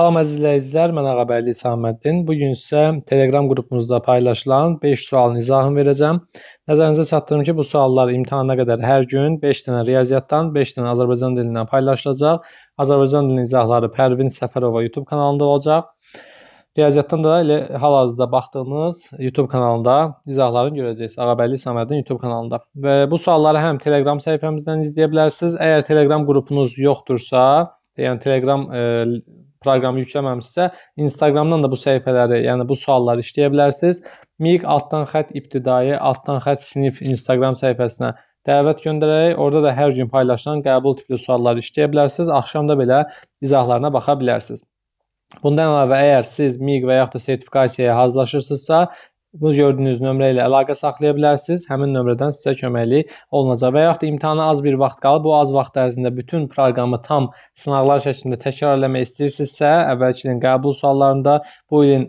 Salam əziz izləyicilər, mən Ağabəyli İsahəddin. Bu gün sizə Telegram qrupumuzda paylaşılan 5 sualın izahını verəcəm. Nəzərinizə çatdırım ki, bu suallar imtahana qədər hər gün 5 dənə riyaziyyatdan, 5 dənə Azərbaycan dilindən paylaşılacaq. Azərbaycan dilinin izahları Pərvin Səfərova YouTube kanalında olacaq. Riyaziyyatdan da elə hal-hazırda baxdığınız YouTube kanalında izahlarını görəcəksiniz. Ağabəyli İsahəddin YouTube kanalında. Və bu sualları həm Telegram səhifəmizdən izləyə bilərsiniz. Əgər Telegram qrupunuz yoxdursa, yəni Telegram e, proqramı yükləməmişsə, Instagramdan da bu səhifələri, yəni bu sualları işləyə bilərsiniz. MİQ altdan xətt ibtidai, altdan xətt sinif Instagram səhifəsinə dəvət göndərərək orada da hər gün paylaşılan qəbul tipli sualları işləyə bilərsiniz. Axşam da belə izahlarına baxa bilərsiniz. Bundan əlavə əgər siz MİQ və yaxud da sertifikasiyaya hazırlaşırsınızsa, bu gördüyünüz nömrə ilə əlaqə saxlaya bilərsiniz. Həmin nömrədən sizə köməkli olunacaq. Və yaxud da imtahana az bir vaxt qalıb, bu az vaxt ərzində bütün proqramı tam sınaqlar şəklində təkrarlamaq istəyirsinizsə, əvvəlki ilin qəbul suallarında bu ilin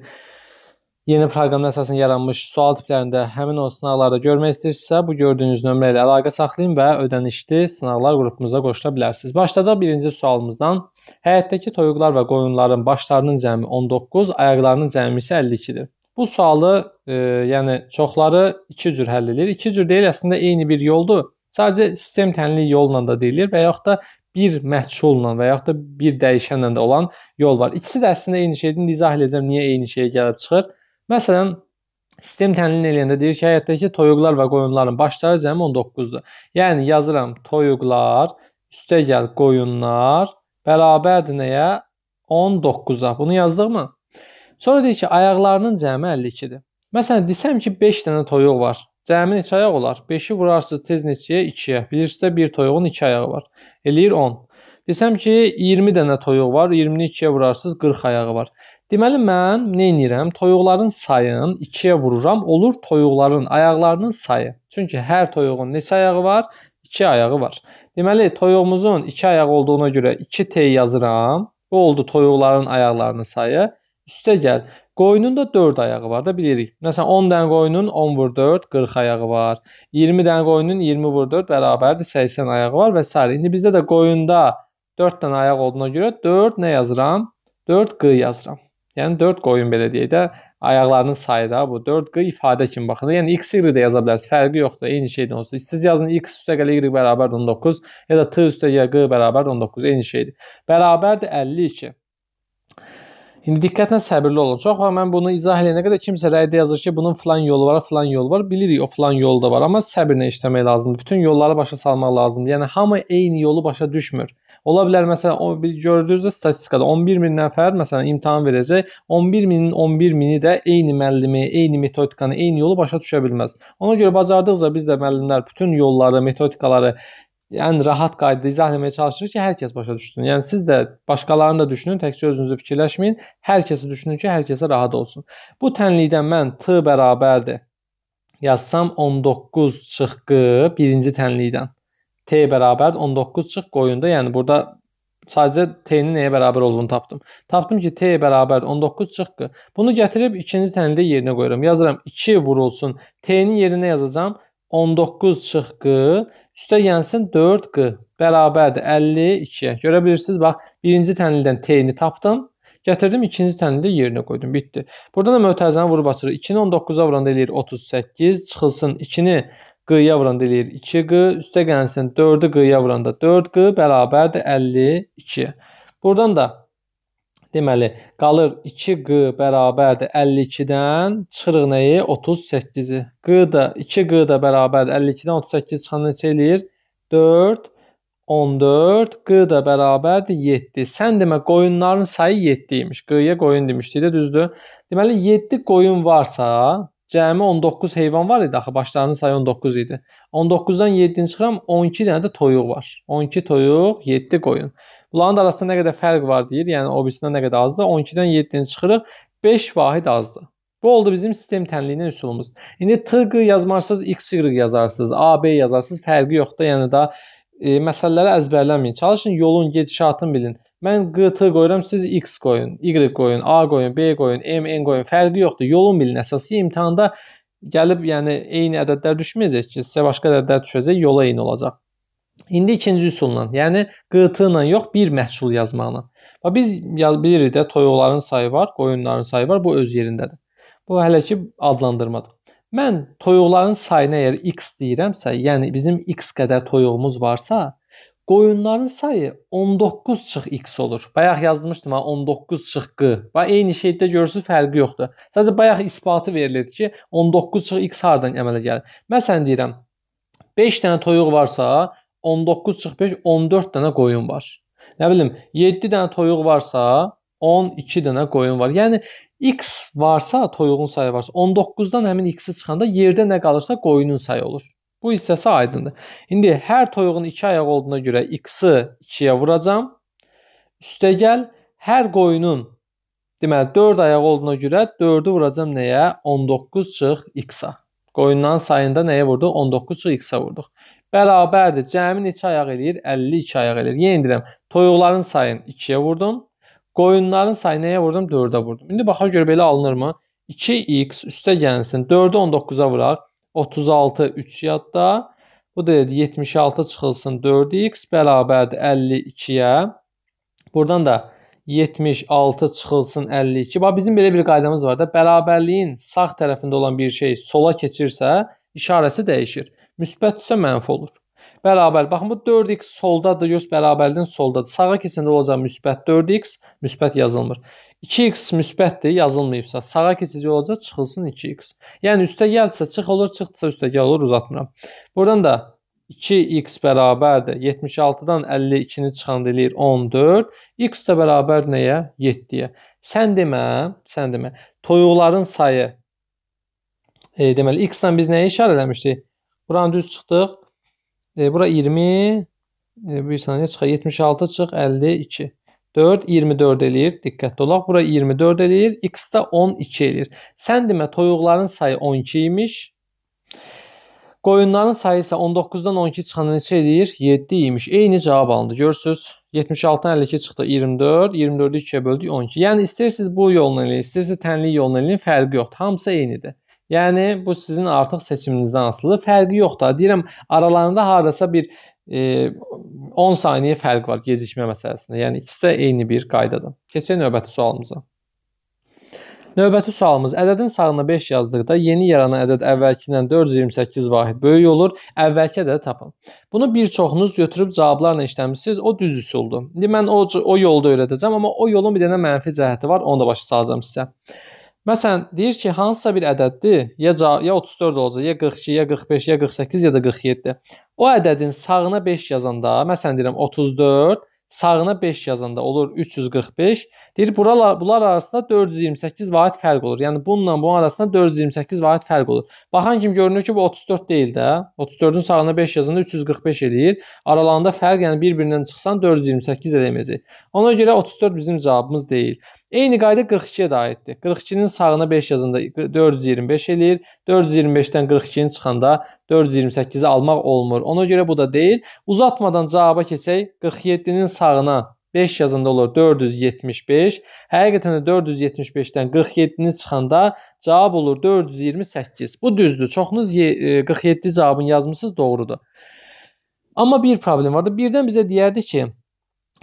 yeni proqramın əsasən yaranmış sual tiplərində həmin o sınaqlarda görmək istəyirsinizsə, bu gördüyünüz nömrə ilə əlaqə saxlayın və ödənişli sınaqlar qrupumuza qoşula bilərsiniz. Başladıq birinci sualımızdan. Həyətdəki toyuqlar və qoyunların başlarının cəmi 19, ayaqlarının cəmi isə 52-dir. Bu sualı, e, yəni çoxları iki cür həll edilir. İki cür deyil, əslində eyni bir yoldur. Sadəcə sistem tənliyi yolla da deyilir və yaxud da bir məhsulla və yaxud da bir dəyişənlə də olan yol var. İkisi də əslində eyni şeydir. İndi izah edəcəm niyə eyni şeyə gəlib çıxır. Məsələn, sistem tənlini eləyəndə deyir ki, həyətdəki toyuqlar və qoyunların başları cəmi 19-dur. Yəni yazıram toyuqlar üstə gəl qoyunlar bərabərdir nəyə? 19-a. Bunu yazdığımı? Sonra deyir ki, ayaqlarının cəmi 52-dir. Məsələn, desəm ki, 5 dənə toyuq var. Cəmi neçə ayaq olar? 5-i vurarsınız tez neçəyə? 2-yə. Bilirsinizsə bir toyuğun 2 ayağı var. Eləyir 10. Desəm ki, 20 dənə toyuq var. 20-ni 2-yə vurarsınız 40 ayağı var. Deməli mən nə edirəm? Toyuqların sayını 2-yə vururam, olur toyuqların ayaqlarının sayı. Çünki hər toyuğun neçə ayağı var? 2 ayağı var. Deməli toyuğumuzun 2 ayağı olduğuna görə 2T yazıram. Bu oldu toyuqların ayaqlarının sayı üstə gəl. Qoyunun da 4 ayağı var da bilirik. Məsələn 10 dənə qoyunun 10 vur 4 40 ayağı var. 20 dənə qoyunun 20 vur 4 bərabərdir 80 ayağı var və s. İndi bizdə də qoyunda 4 dənə ayaq olduğuna görə 4 nə yazıram? 4 q yazıram. Yəni 4 qoyun belə deyək də ayaqlarının sayı da bu 4 q ifadə kimi baxın. Yəni x y də yaza bilərsiniz. Fərqi yoxdur. Eyni şeydir onsuz. İstəyirsiniz yazın x üstəgəl y bərabər 19 ya da t üstəgəl q bərabər 19 eyni şeydir. Bərabərdir 52. İndi diqqətlə səbirli olacaq və mən bunu izah edənə qədər kimsə rəydə yazır ki, bunun filan yolu var, filan yolu var. Bilirik o filan yolu da var, amma səbirlə işləmək lazımdır. Bütün yolları başa salmaq lazımdır. Yəni hamı eyni yolu başa düşmür. Ola bilər məsələn o gördüyünüzdə statistikada 11 min nəfər məsələn imtahan verəcək. 11 minin 11 mini də eyni müəllimi, eyni metodikanı, eyni yolu başa düşə bilməz. Ona görə bacardıqca biz də müəllimlər bütün yolları, metodikaları yəni rahat qaydada izah etməyə çalışırıq ki, hər kəs başa düşsün. Yəni siz də başqalarını da düşünün, təkcə özünüzü fikirləşməyin. Hər kəsi düşünün ki, hər kəsə rahat olsun. Bu tənlikdən mən t bərabərdir yazsam 19 çıxqı birinci tənlikdən. T bərabər 19 çıx qoyunda, yəni burada sadəcə T-nin nəyə bərabər olduğunu tapdım. Tapdım ki, T bərabər 19 çıxqı. Bunu gətirib ikinci tənlikdə yerinə qoyuram. Yazıram 2 vurulsun. T-nin yerinə yazacağam 19 çıxqı Üstə gəlsin 4q bərabərdir 52-yə. Görə bilirsiniz, bax, birinci tənildən t-ni tapdım. Gətirdim ikinci tənildə yerinə qoydum. Bitdi. Burada da mötərizəni vurub açırıq. 2-ni 19-a vuranda eləyir 38. Çıxılsın 2-ni q-ya vuranda eləyir 2q. Üstə gəlsin 4-ü q-ya vuranda 4q bərabərdir 52. Buradan da Deməli, qalır 2q bərabərdir 52-dən çıxırıq nəyi? 38-i. q da 2q da bərabərdir 52-dən 38 çıxan neçə eləyir? 4 14, q da bərabərdir 7. Sən demə qoyunların sayı 7 imiş. Q-yə qoyun demişdik də, düzdür? Deməli 7 qoyun varsa, cəmi 19 heyvan var idi axı, başlarının sayı 19 idi. 19-dan 7-ni çıxıram, 12 dənə də toyuq var. 12 toyuq, 7 qoyun. Bunların arasında nə qədər fərq var deyir, yəni o birisindən nə qədər azdır? 12-dən 7-ni çıxırıq, 5 vahid azdır. Bu oldu bizim sistem tənliyinin üsulumuz. İndi tırqı yazmarsınız, xy yazarsınız, AB yazarsınız, fərqi yoxdur. Yəni da e, məsələləri əzbərləməyin. Çalışın yolun, gedişatını bilin. Mən QT qoyuram, siz X qoyun, Y qoyun, A qoyun, B qoyun, M, N qoyun. Fərqi yoxdur. Yolun bilin. Əsas ki, imtahanda gəlib, yəni eyni ədədlər düşməyəcək ki, sizə başqa ədədlər düşəcək, yola eyni olacaq. İndi ikinci üsulla, yəni QT ilə yox, bir məhsul yazmaqla. Və biz bilirik də toyuqların sayı var, qoyunların sayı var, bu öz yerindədir. Bu hələ ki adlandırmadır. Mən toyuqların sayına əgər x deyirəmsə, yəni bizim x qədər toyuğumuz varsa, qoyunların sayı 19 çıx x olur. Bayaq yazmışdım ha 19 çıx q. Və eyni şeydə görürsüz fərqi yoxdur. Sadəcə bayaq isbatı verilirdi ki, 19 çıx x hardan əmələ gəlir. Məsələn deyirəm 5 dənə toyuq varsa, 19 çıx 5 14 dənə qoyun var. Nə bilim 7 dənə toyuq varsa 12 dənə qoyun var. Yəni x varsa toyuğun sayı varsa 19-dan həmin x-i çıxanda yerdə nə qalırsa qoyunun sayı olur. Bu hissəsi aydındır. İndi hər toyuğun 2 ayaq olduğuna görə x-i 2-yə vuracam. Üstəgəl hər qoyunun deməli 4 ayaq olduğuna görə 4-ü vuracam nəyə? 19 çıx x-a. Qoyunların sayında nəyə vurduq? 19 çıx x-a vurduq bərabərdir. Cəmi neçə ayaq eləyir? 52 ayaq eləyir. Yenə deyirəm, toyuqların sayını 2-yə vurdum. Qoyunların sayını nəyə vurdum? 4-ə vurdum. İndi baxa görə belə alınırmı? 2x üstə gəlsin. 4-ü 19-a vuraq. 36 3 yadda. Bu da 76 çıxılsın 4x bərabərdir 52-yə. Buradan da 76 çıxılsın 52. Bax bizim belə bir qaydamız var da bərabərliyin sağ tərəfində olan bir şey sola keçirsə işarəsi dəyişir müsbətdirsə mənfi olur. Bərabər. Baxın bu 4x soldadır, göz bərabərliyin soldadır. Sağa keçəndə olacaq müsbət 4x, müsbət yazılmır. 2x müsbətdir, yazılmayıbsa. Sağa keçici olacaq, çıxılsın 2x. Yəni üstə gəlsə çıx olur, çıxdısa üstə gəl olur, uzatmıram. Buradan da 2x bərabərdir. 76-dan 52-ni çıxanda eləyir 14. x də bərabər nəyə? 7-yə. Sən demə, sən demə. Toyuqların sayı e, deməli x-dən biz nəyə işarə eləmişdik? Buranı düz çıxdıq. E, bura 20, e, bir saniyə çıxar. 76 çıx, 52. 4, 24 eləyir. Diqqətli olaq. Bura 24 eləyir. X də 12 eləyir. Sən demə toyuqların sayı 12 imiş. Qoyunların sayı isə 19-dan 12 çıxanda neçə eləyir? 7 imiş. Eyni cavab alındı. Görürsüz? 76-dan 52 çıxdı. 24. 24-ü 2-yə böldük 12. Yəni istəyirsiniz bu yolla eləyin, istəyirsiniz tənlik yolla eləyin, fərqi yoxdur. Hamısı eynidir. Yəni bu sizin artıq seçiminizdən asılı. Fərqi yoxdur. Deyirəm aralarında hardasa bir e, 10 saniyə fərq var gecikmə məsələsində. Yəni ikisi də eyni bir qaydadır. Keçək növbəti sualımıza. Növbəti sualımız ədədin sağına 5 yazdıqda yeni yaranan ədəd əvvəlkindən 428 vahid böyük olur. Əvvəlki ədədi tapın. Bunu bir çoxunuz götürüb cavablarla işləmisiniz. O düz üsuldür. İndi mən o o yolda öyrədəcəm, amma o yolun bir dənə mənfi cəhəti var. Onu da başa salacağam sizə. Məsələn, deyir ki, hansısa bir ədəddir, ya ya 34 olacaq, ya 42, ya 45, ya 48, ya da 47. O ədədin sağına 5 yazanda, məsələn deyirəm 34, sağına 5 yazanda olur 345. Deyir, buralar bunlar arasında 428 vaat fərq olur. Yəni bununla bunun arasında 428 vaat fərq olur. Baxan kim görünür ki, bu 34 deyil də. 34-ün sağına 5 yazanda 345 eləyir. Aralarında fərq, yəni bir-birindən çıxsan 428 eləməyəcək. Ona görə 34 bizim cavabımız deyil. Eyni qayda 42-yə də aiddir. 42-nin sağına 5 yazında 425 eləyir. 425-dən 42-ni çıxanda 428-i almaq olmur. Ona görə bu da deyil. Uzatmadan cavaba keçək. 47-nin sağına 5 yazında olur 475. Həqiqətən də 475-dən 47-ni çıxanda cavab olur 428. Bu düzdür. Çoxunuz 47 e, cavabını yazmısınız, doğrudur. Amma bir problem vardı. Birdən bizə deyərdi ki,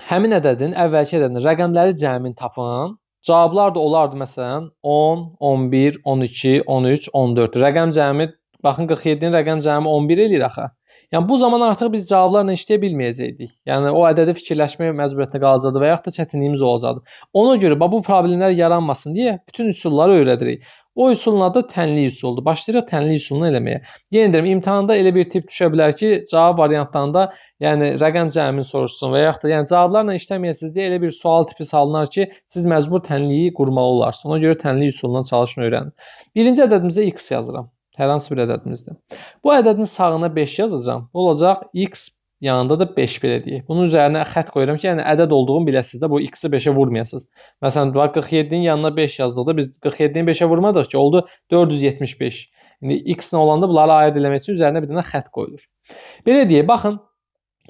həmin ədədin əvvəlki ədədinin rəqəmləri cəmin tapın. Cavablar da olardı məsələn 10, 11, 12, 13, 14. Rəqəm cəmi baxın 47-nin rəqəm cəmi 11 eləyir axı. Yəni bu zaman artıq biz cavablarla işləyə bilməyəcəkdik. Yəni o ədədi fikirləşmək məcburiyyətində qalacaqdı və yaxud da çətinliyimiz olacaqdı. Ona görə bax bu problemlər yaranmasın deyə bütün üsulları öyrədirik. O üsulun adı tənlik üsuldur. Başlayırıq tənlik üsulunu eləməyə. Yenə deyirəm, imtahanda elə bir tip düşə bilər ki, cavab variantlarında, yəni rəqəm cəmin soruşsun və yaxud da yəni cavablarla işləməyəsiz deyə elə bir sual tipi salınar ki, siz məcbur tənliyi qurmalı olarsınız. Ona görə tənlik üsulundan çalışın öyrənin. Birinci ədədimizə x yazıram. Hər hansı bir ədədimizdir. Bu ədədin sağına 5 yazacağam. Olacaq x yanında da 5 belə deyək. Bunun üzərinə xətt qoyuram ki, yəni ədəd olduğunu biləsiniz də bu x-i 5-ə vurmayasınız. Məsələn, bax 47-nin yanına 5 yazdıqda biz 47-ni 5-ə vurmadıq ki, oldu 475. İndi x-nə olanda bunları ayırd eləmək üçün üzərinə bir dənə xətt qoyulur. Belə deyək, baxın,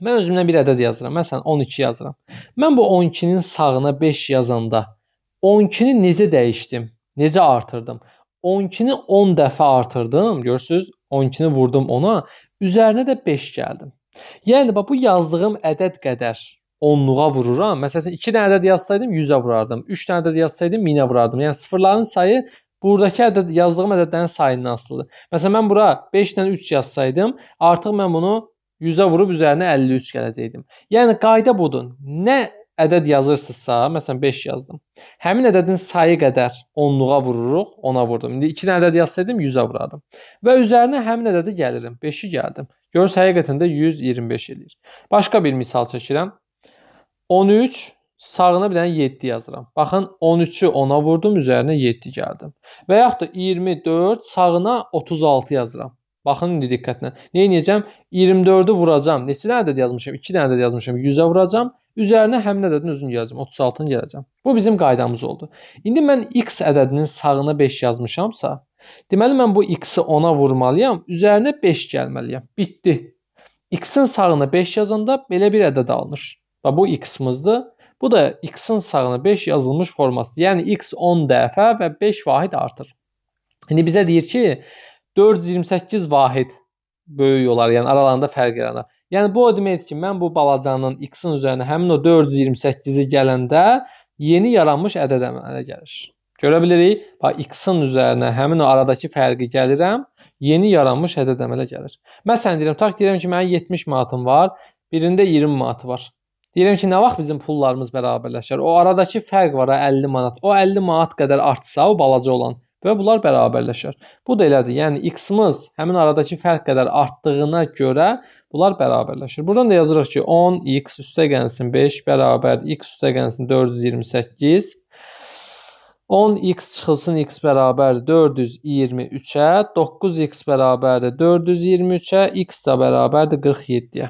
mən özümdən bir ədəd yazıram. Məsələn, 12 yazıram. Mən bu 12-nin sağına 5 yazanda 12-ni necə dəyişdim? Necə artırdım? 12-ni 10 dəfə artırdım. Görürsüz? 12-ni vurdum ona. Üzərinə də 5 gəldim. Yəni bax bu yazdığım ədəd qədər onluğa vururam. Məsələn 2 dənə ədəd yazsaydım 100-ə vurardım. 3 dənə ədəd yazsaydım 1000-ə vurardım. Yəni sıfırların sayı buradakı ədəd yazdığım ədədlərin sayından asılıdır. Məsələn mən bura 5 dən 3 yazsaydım, artıq mən bunu 100-ə vurub üzərinə 53 gələcəkdim. Yəni qayda budur. Nə ədəd yazırsınızsa, məsələn 5 yazdım. Həmin ədədin sayı qədər onluğa vururuq, 10-a vurdum. İndi 2 dənə ədəd yazsaydım 100-ə vurardım. Və üzərinə həmin ədədə gəlirim. 5-i gəldim. Görürsüz həqiqətən də 125 eləyir. Başqa bir misal çəkirəm. 13 sağına bir dənə 7 yazıram. Baxın 13-ü 10-a vurdum, üzərinə 7 gəldim. Və yaxud da 24 sağına 36 yazıram. Baxın indi diqqətlə. Nə edəcəm? 24-ü vuracam. Neçə dənə ədəd yazmışam? 2 dənə ədəd yazmışam. 100-ə vuracam. Üzərinə həm nə ədədini özün yazacam, 36-nı gələcəm. Bu bizim qaydamız oldu. İndi mən x ədədinin sağına 5 yazmışamsa, deməli mən bu x-i 10-a vurmalıyam, üzərinə 5 gəlməliyəm. Bitdi. X-in sağına 5 yazanda belə bir ədəd alınır. Və bu x-imizdir. Bu da x-in sağına 5 yazılmış formasıdır. Yəni x 10 dəfə və 5 vahid artır. İndi bizə deyir ki, 428 vahid böyük olar, yəni aralarında fərq yaranır. Yəni bu o deməkdir ki, mən bu balacanın x-in üzərinə həmin o 428-i gələndə yeni yaranmış ədəd əmələ gəlir. Görə bilirik, bax x-in üzərinə həmin o aradakı fərqi gəlirəm, yeni yaranmış ədəd əmələ gəlir. Məsələn deyirəm, tutaq deyirəm ki, mənim 70 manatım var, birində 20 manatı var. Deyirəm ki, nə vaxt bizim pullarımız bərabərləşər? O aradakı fərq var ha hə, 50 manat. O 50 manat qədər artsa, o balaca olan və bunlar bərabərləşər. Bu da elədir. Yəni x-imiz həmin aradakı fərq qədər artdığına görə bunlar bərabərləşir. Buradan da yazırıq ki, 10x üstəgənsin 5 bərabər x üstəgənsin 428 10x çıxılsın x bərabər 423-ə, 9x bərabərdir 423-ə, x də bərabərdir 47-yə.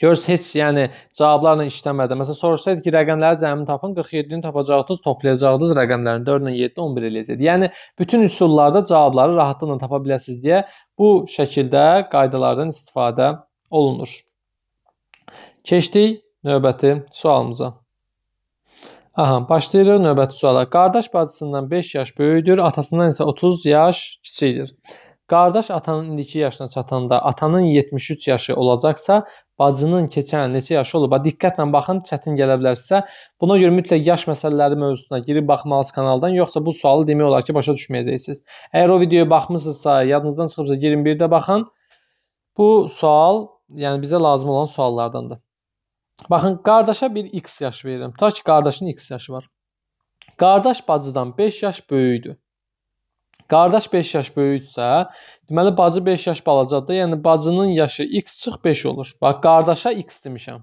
Görürsüz heç yəni cavablarla işləmədi. Məsələn soruşsaydı ki, rəqəmləri cəmini tapın, 47-ni tapacaqdınız, toplayacaqdınız rəqəmlərini 4 ilə 7 11 eləyəcəkdi. Yəni bütün üsullarda cavabları rahatlıqla tapa biləsiniz deyə bu şəkildə qaydalardan istifadə olunur. Keçdik növbəti sualımıza. Aha, başlayırıq növbəti suala. Qardaş bacısından 5 yaş böyükdür, atasından isə 30 yaş kiçikdir. Qardaş atanın indiki yaşına çatanda, atanın 73 yaşı olacaqsa, bacının keçən neçə yaşı olub? Diqqətlə baxın, çətin gələ bilər sizə. Buna görə mütləq yaş məsələləri mövzusuna girib baxmalısınız kanaldan, yoxsa bu sualı demək olar ki, başa düşməyəcəksiniz. Əgər o videoya baxmısınızsa, yadınızdan çıxıbsa, girin bir də baxın. Bu sual, yəni bizə lazım olan suallardandır. Baxın, qardaşa bir x yaş verirəm. Tutaq ki, qardaşın x yaşı var. Qardaş bacıdan 5 yaş böyükdür. Qardaş 5 yaş böyüksə, deməli bacı 5 yaş balacadır. Yəni bacının yaşı x çıx 5 olur. Bax qardaşa x demişəm.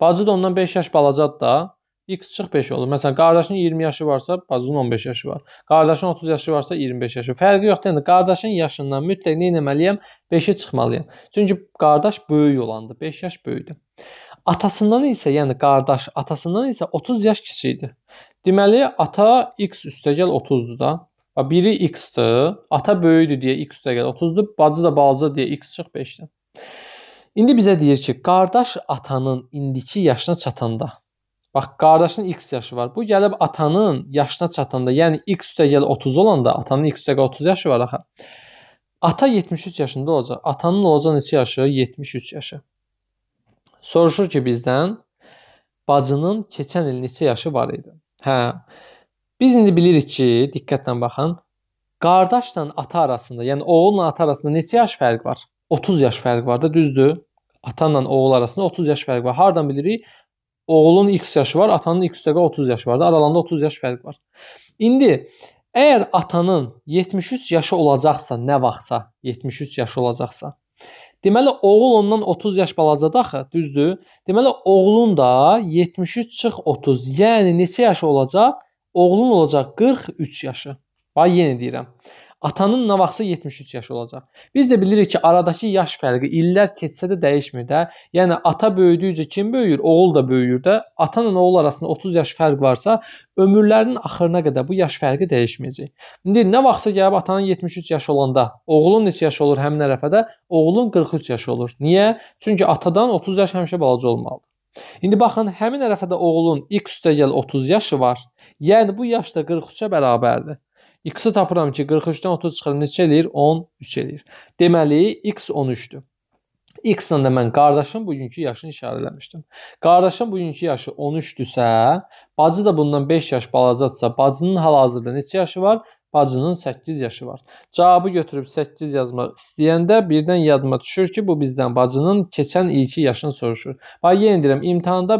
Bacı da ondan 5 yaş balacadır da x çıx 5 olur. Məsələn, qardaşın 20 yaşı varsa, bacının 15 yaşı var. Qardaşın 30 yaşı varsa, 25 yaşı. Fərqi yoxdur. Yəni qardaşın yaşından mütləq nə etməliyəm? 5-i çıxmalıyam. Çünki qardaş böyük olandır. 5 yaş böyükdür. Atasından isə, yəni qardaş atasından isə 30 yaş kiçikdir. Deməli, ata x üstəgəl 30-dur da. Və biri x-dir, ata böyükdür deyə x üstə gəlir 30-dur, bacı da balaca deyə x çıx 5-dir. İndi bizə deyir ki, qardaş atanın indiki yaşına çatanda, bax qardaşın x yaşı var, bu gəlib atanın yaşına çatanda, yəni x üstə gəlir 30 olanda, atanın x üstə gəlir 30 yaşı var axı. Ata 73 yaşında olacaq, atanın olacaq neçə yaşı? 73 yaşı. Soruşur ki, bizdən bacının keçən il neçə yaşı var idi? Hə, Biz indi bilirik ki, diqqətlə baxın, qardaşla ata arasında, yəni oğulla ata arasında neçə yaş fərq var? 30 yaş fərq var da, düzdür? Atanla oğul arasında 30 yaş fərq var. Hardan bilirik? Oğulun x yaşı var, atanın x dəqiqə 30 yaşı var da, aralarında 30 yaş fərq var. İndi əgər atanın 73 yaşı olacaqsa, nə vaxtsa 73 yaşı olacaqsa, Deməli oğul ondan 30 yaş balacadır axı, düzdür? Deməli oğlun da 73 çıx 30, yəni neçə yaşı olacaq? Oğlun olacaq 43 yaşı. Bax yenə deyirəm. Atanın nə vaxtsa 73 yaşı olacaq. Biz də bilirik ki, aradakı yaş fərqi illər keçsə də dəyişmir də. Yəni ata böyüdükcə kim böyüyür? Oğul da böyüyür də. Ata ilə oğul arasında 30 yaş fərq varsa, ömürlərinin axırına qədər bu yaş fərqi dəyişməyəcək. İndi nə vaxtsa gəlib atanın 73 yaşı olanda, oğlun neçə yaş olur həmin ərəfədə? Oğlun 43 yaşı olur. Niyə? Çünki atadan 30 yaş həmişə balaca olmalıdır. İndi baxın, həmin ərəfədə oğlun x üstəgəl 30 yaşı var. Yəni bu yaş da 43-ə bərabərdir. X-i tapıram ki, 43-dən 30 çıxır, neçə eləyir? 13 eləyir. Deməli, x 13-dür. X-lə də mən qardaşım bugünkü yaşını işarə eləmişdim. Qardaşım bugünkü yaşı 13-dürsə, bacı da bundan 5 yaş balacadsa, bacının hal-hazırda neçə yaşı var? Bacının 8 yaşı var. Cavabı götürüb 8 yazmaq istəyəndə birdən yadıma düşür ki, bu bizdən bacının keçən ilki yaşını soruşur. Bax yenə deyirəm, imtahanda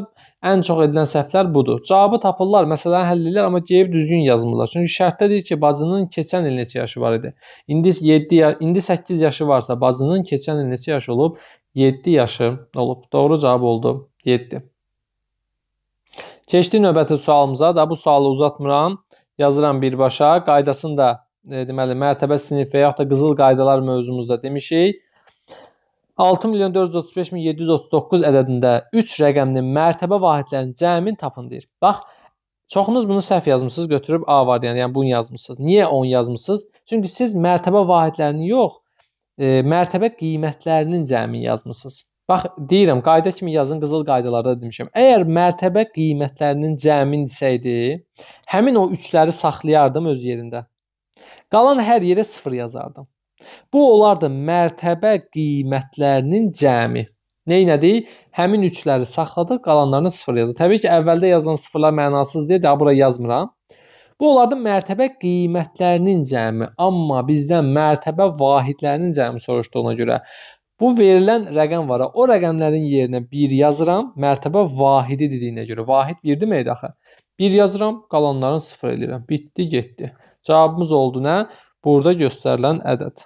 ən çox edilən səhvlər budur. Cavabı tapırlar, məsələni həll edirlər, amma geyib düzgün yazmırlar. Çünki şərtdə deyir ki, bacının keçən il neçə yaşı var idi. İndi 7 ya indi 8 yaşı varsa, bacının keçən il neçə yaşı olub? 7 yaşı olub. Doğru cavab oldu. 7. Keçdi növbəti sualımıza da bu sualı uzatmıram yazıram birbaşa. Qaydasını da e, deməli mərtəbə sinifi və yaxud da qızıl qaydalar mövzumuzda demişik. 6 milyon 435 min 739 ədədində 3 rəqəmli mərtəbə vahidlərinin cəmin tapın deyir. Bax, çoxunuz bunu səhv yazmısınız, götürüb A variantı, yəni bunu yazmısınız. Niyə 10 yazmısınız? Çünki siz mərtəbə vahidlərini yox, e, mərtəbə qiymətlərinin cəmini yazmısınız. Bax deyirəm, qayda kimi yazın qızıl qaydalarda demişəm. Əgər mərtəbə qiymətlərinin cəmin isəydi, həmin o üçləri saxlayardım öz yerində. Qalan hər yerə 0 yazardım. Bu olardı mərtəbə qiymətlərinin cəmi. Neynədik? Həmin üçləri saxladıq, qalanlarını 0 yazdıq. Təbii ki, əvvəldə yazılan sıfırlar mənasız deyə daha bura yazmıram. Bu olardı mərtəbə qiymətlərinin cəmi, amma bizdən mərtəbə vahidlərinin cəmi soruşduğuna görə Bu verilən rəqəm var. O rəqəmlərin yerinə 1 yazıram, mərtəbə vahidi dediyinə görə. Vahid 1 deməkdir axı. 1 yazıram, qalanların 0 eləyirəm. Bitdi, getdi. Cavabımız oldu nə? Burada göstərilən ədəd.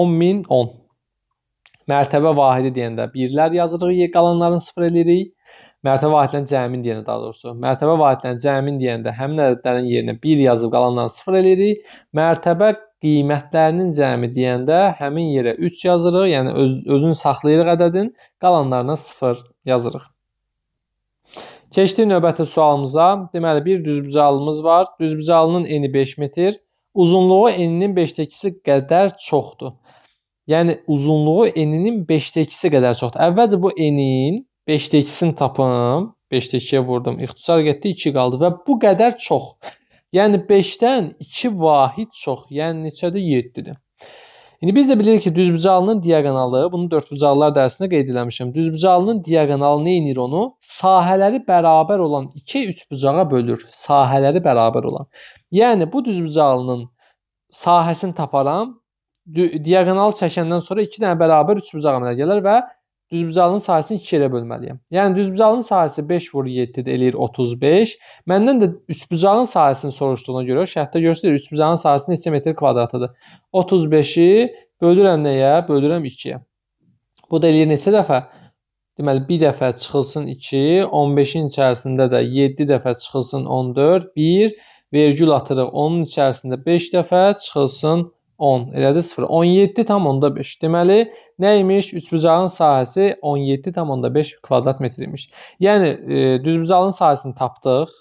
10010. 10. Mərtəbə vahidi deyəndə 1-lər yazırıq, qalanların 0 eləyirik. Mərtəbə vahidlərin cəmin deyəndə daha doğrusu. Mərtəbə vahidlərin cəmin deyəndə həmin ədədlərin yerinə 1 yazıb qalandan 0 eləyirik. Mərtəbə qiymətlərinin cəmi deyəndə həmin yerə 3 yazırıq, yəni öz, özünü saxlayırıq ədədin, qalanlarına 0 yazırıq. Keçdik növbəti sualımıza. Deməli, bir düzbucalımız var. Düzbucalının eni 5 metr, uzunluğu eninin 5-2-si qədər çoxdur. Yəni, uzunluğu eninin 5-2-si qədər çoxdur. Əvvəlcə bu enin 5-2-sini tapım, 5-2-yə vurdum, ixtisar getdi, 2 qaldı və bu qədər çox. Yəni 5-dən 2 vahid çox, yəni neçədir? 7-dir. İndi biz də bilirik ki, düzbucaqlının diaqonalı, bunu dördbucaqlılar dərsində qeyd eləmişəm. Düzbucaqlının diaqonalı nə edir onu? Sahələri bərabər olan 2 üçbucağa bölür. Sahələri bərabər olan. Yəni bu düzbucaqlının sahəsini taparam. Diaqonal çəkəndən sonra 2 dənə bərabər üçbucaq əmələ gələr və düzbucağlının sahəsini 2 yerə bölməliyəm. Yəni düzbucağlının sahəsi 5 vur 7-də eləyir 35. Məndən də üçbucağın sahəsini soruşduğuna görə şərtdə göstərir üçbucağın sahəsi neçə metr kvadratıdır. 35-i bölürəm nəyə? Bölürəm 2-yə. Bu da eləyir neçə dəfə? Deməli bir dəfə çıxılsın 2, 15-in içərisində də 7 dəfə çıxılsın 14, 1 vergül atırıq. Onun içərisində 5 dəfə çıxılsın 10, elədir 0, 17,5. Deməli, nə imiş? Üçbucağın sahəsi 17,5 kvadrat metr imiş. Yəni, e, düzbucağın sahəsini tapdıq,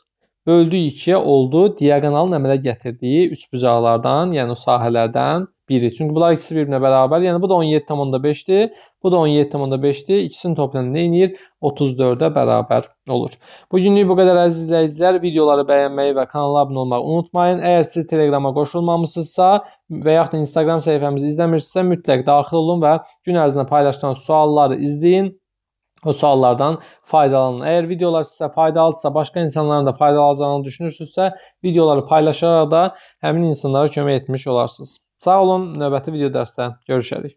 böldüyü 2-yə oldu diagonalın əmələ gətirdiyi üçbucaqlardan, yəni o sahələrdən 1'i. Çünkü bunlar ikisi birbirine beraber. Yani bu da 17 tam onda 5'ti. Bu da 17 tam onda 5'ti. İkisinin toplamı ne inir? 34'e beraber olur. Bugünlük bu kadar aziz izleyiciler. Videoları beğenmeyi ve kanala abone olmayı unutmayın. Eğer siz Telegram'a qoşulmamısınızsa və yaxud da Instagram səhifəmizi izləmirsinizsə mütləq daxil olun və gün ərzində paylaşılan sualları izləyin. O suallardan faydalanın. Əgər videolar sizə faydalıdırsa, başqa insanların da faydalanacağını düşünürsünüzsə, videoları paylaşaraq da həmin insanlara kömək etmiş olarsınız. Sağ olun, növbəti video dərsdə görüşərik.